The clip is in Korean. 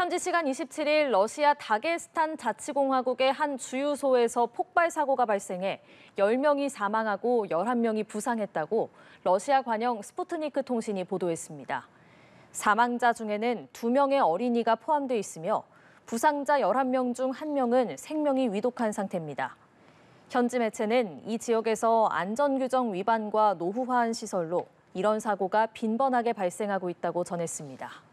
현지 시간 27일 러시아 다게스탄 자치공화국의 한 주유소에서 폭발 사고가 발생해 10명이 사망하고 11명이 부상했다고 러시아 관영 스포트니크 통신이 보도했습니다. 사망자 중에는 2명의 어린이가 포함돼 있으며 부상자 11명 중 1명은 생명이 위독한 상태입니다. 현지 매체는 이 지역에서 안전규정 위반과 노후화한 시설로 이런 사고가 빈번하게 발생하고 있다고 전했습니다.